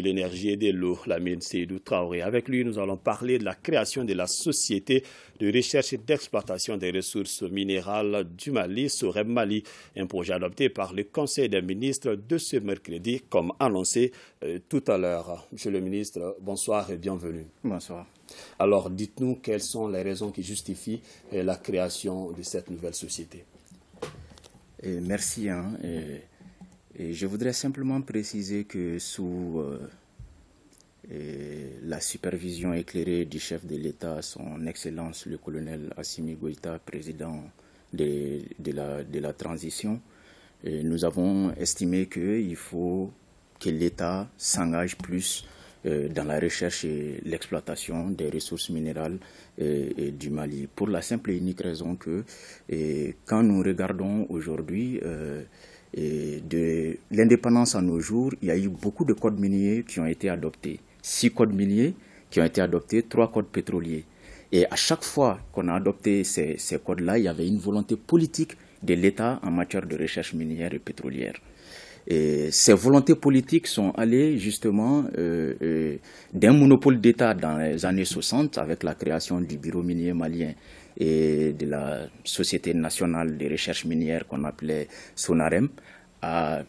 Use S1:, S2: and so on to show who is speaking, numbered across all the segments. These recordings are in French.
S1: l'énergie et de l'eau, la du Traoré. Avec lui, nous allons parler de la création de la Société de recherche et d'exploitation des ressources minérales du Mali, Soreb Mali, un projet adopté par le Conseil des ministres de ce mercredi, comme annoncé euh, tout à l'heure. Monsieur le ministre, bonsoir et bienvenue. Bonsoir. Alors, dites-nous quelles sont
S2: les raisons qui justifient euh, la création de cette nouvelle société. Et merci. Hein, je voudrais simplement préciser que sous euh, la supervision éclairée du chef de l'État, son Excellence le colonel Assimi Goita, président de, la, transition, nous avons estimé qu'il faut que l'État s'engage plus euh, dans la recherche et l'exploitation des ressources minérales euh, du Mali, pour la simple et unique raison que quand nous regardons aujourd'hui euh, de l'indépendance à nos jours, il y a eu beaucoup de codes miniers qui ont été adoptés. Six codes miniers qui ont été adoptés, trois codes pétroliers. Et à chaque fois qu'on a adopté ces codes-là, il y avait une volonté politique de l'État en matière de recherche minière et pétrolière ces volontés politiques sont allées justement euh, euh, d'un monopole d'État dans les années 60 avec la création du bureau minier malien et de la Société nationale de recherche minière qu'on appelait SONAREM à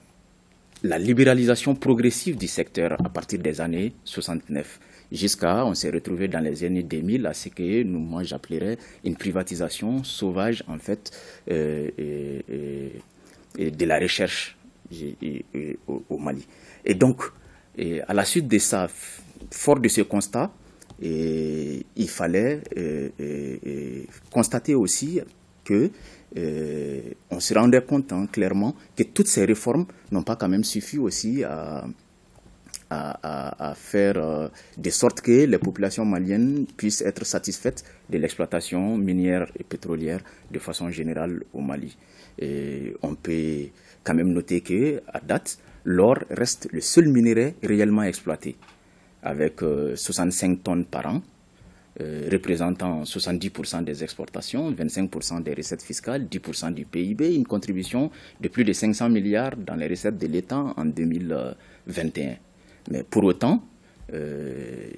S2: la libéralisation progressive du secteur à partir des années 69 jusqu'à, on s'est retrouvé dans les années 2000 à ce que nous, moi j'appellerais une privatisation sauvage en fait euh, de la recherche au Mali. Et donc, à la suite de ça, fort de ce constat, il fallait constater aussi que on se rendait compte hein, clairement que toutes ces réformes n'ont pas quand même suffi aussi à, à, faire euh, de sorte que les populations maliennes puissent être satisfaites de l'exploitation minière et pétrolière de façon générale au Mali. Et on peut quand même noter que à date, l'or reste le seul minerai réellement exploité, avec 65 euh, tonnes par an, euh, représentant 70% des exportations, 25% des recettes fiscales, 10% du PIB, une contribution de plus de 500 milliards dans les recettes de l'État en 2021. Mais pour autant, euh,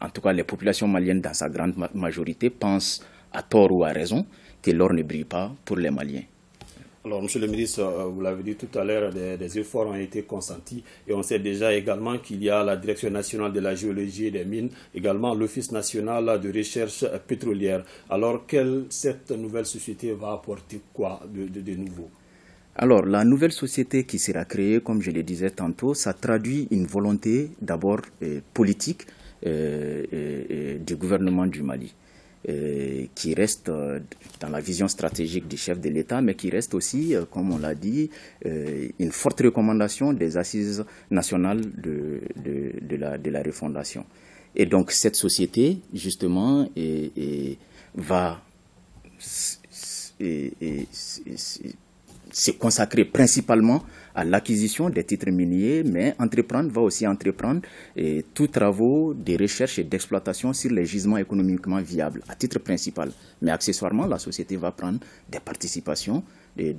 S2: en tout cas les populations maliennes dans sa grande majorité pensent à tort ou à raison que l'or ne brille pas pour les Maliens. Alors, Monsieur
S1: le ministre, euh, vous l'avez dit tout à l'heure, des, efforts ont été consentis et on sait déjà également qu'il y a la Direction nationale de la géologie et des mines, également l'Office national de recherche pétrolière. Alors, quelle cette nouvelle société va apporter quoi de nouveau
S2: alors, la nouvelle société qui sera créée, comme je le disais tantôt, ça traduit une volonté d'abord euh, politique euh, euh, du gouvernement du Mali, qui reste dans la vision stratégique du chef de l'État, mais qui reste aussi, comme on l'a dit, une forte recommandation des assises nationales de, la, de, refondation. Et donc, cette société, justement, va se consacrer principalement à l'acquisition des titres miniers, mais entreprendre va aussi entreprendre et tous travaux de recherche et d'exploitation sur les gisements économiquement viables, à titre principal. Mais accessoirement, la société va prendre des participations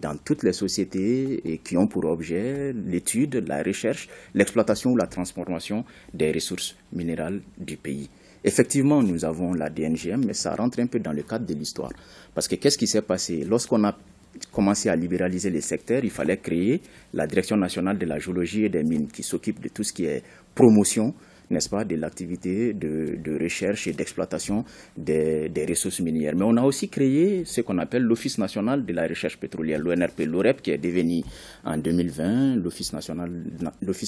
S2: dans toutes les sociétés qui ont pour objet l'étude, la recherche, l'exploitation ou la transformation des ressources minérales du pays. Effectivement, nous avons la DNGM, mais ça rentre un peu dans le cadre de l'histoire. Parce que qu'est-ce qui s'est passé Lorsqu'on a commencer à libéraliser les secteurs, il fallait créer la Direction nationale de la géologie et des mines qui s'occupe de tout ce qui est promotion n'est-ce pas, de l'activité de, recherche et d'exploitation des, ressources minières. Mais on a aussi créé ce qu'on appelle l'Office national de la recherche pétrolière, l'ONRP, l'OREP, qui est devenu en 2020 l'Office national,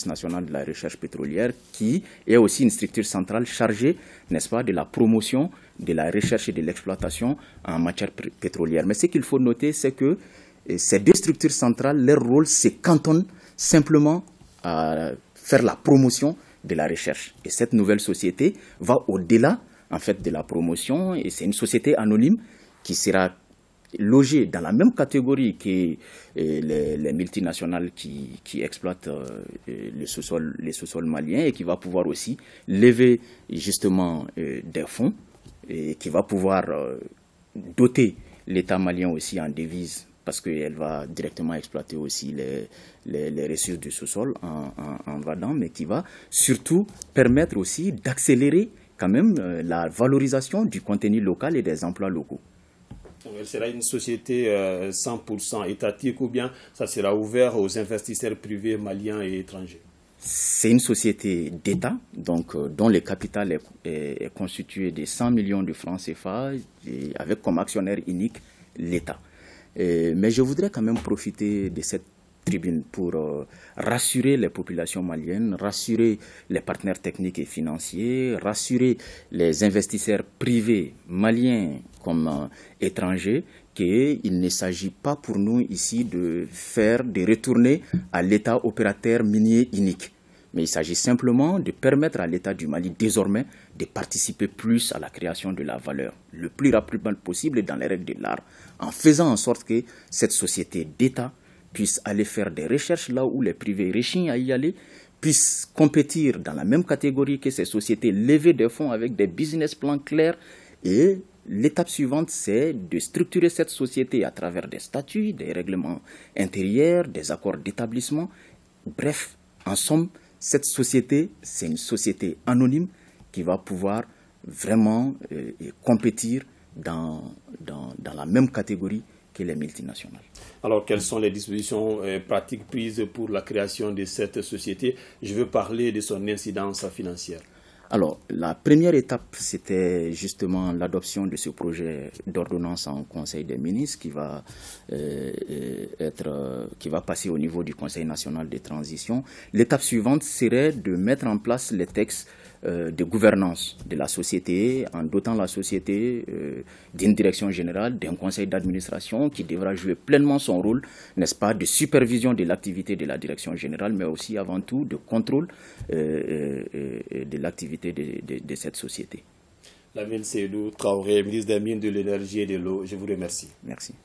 S2: national de la recherche pétrolière, qui est aussi une structure centrale chargée, n'est-ce pas, de la promotion de la recherche et de l'exploitation en matière pétrolière. Mais ce qu'il faut noter, c'est que euh, ces deux structures centrales, leur rôle, c'est cantonne simplement à euh, faire la promotion de la recherche. Et cette nouvelle société va au-delà en fait de la promotion et c'est une société anonyme qui sera logée dans la même catégorie que euh, les, multinationales qui, exploitent euh, le sous-sol, les sous-sols maliens et qui va pouvoir aussi lever justement euh, des fonds et qui va pouvoir doter l'État malien aussi en devises parce qu'elle va directement exploiter aussi les, ressources du sous sol en, en, mais qui va surtout permettre aussi d'accélérer quand même euh, la valorisation du contenu local et des emplois locaux.
S1: Elle sera une société 100% euh, étatique ou bien ça sera ouvert aux investisseurs privés maliens et étrangers
S2: c'est une société d'État, donc euh, dont le capital est, constitué de 100 millions de francs CFA, avec comme actionnaire unique l'État mais je voudrais quand même profiter de cette tribune pour euh, rassurer les populations maliennes, rassurer les partenaires techniques et financiers, rassurer les investisseurs privés maliens comme euh, étrangers qu'il ne s'agit pas pour nous ici de faire, des retournées à l'état opérateur minier unique. Mais il s'agit simplement de permettre à l'État du Mali désormais de participer plus à la création de la valeur, le plus rapidement possible dans les règles de l'art, en faisant en sorte que cette société d'État puisse aller faire des recherches là où les privés riches à y aller, puisse compétir dans la même catégorie que ces sociétés, levées de fonds avec des business plans clairs et L'étape suivante, c'est de structurer cette société à travers des statuts, des règlements intérieurs, des accords d'établissement, bref, en somme, cette société, c'est une société anonyme qui va pouvoir vraiment euh, compétir dans, la même catégorie que les multinationales.
S1: Alors, quelles sont les dispositions pratiques prises pour la création de cette société Je veux parler de son incidence financière.
S2: Alors, la première étape, c'était justement l'adoption de ce projet d'ordonnance en Conseil des ministres qui va, euh, euh, être, euh, qui va passer au niveau du Conseil national de transition. L'étape suivante serait de mettre en place les textes euh, de gouvernance de la société, en dotant la société euh, d'une direction générale, d'un conseil d'administration qui devra jouer pleinement son rôle, n'est-ce pas, de supervision de l'activité de la direction générale, mais aussi avant tout de contrôle euh, de l'activité de, cette société.
S1: Lamine Seydou, Traoré, ministre des Mines, de l'Énergie et de l'Eau, je vous remercie.
S2: Merci.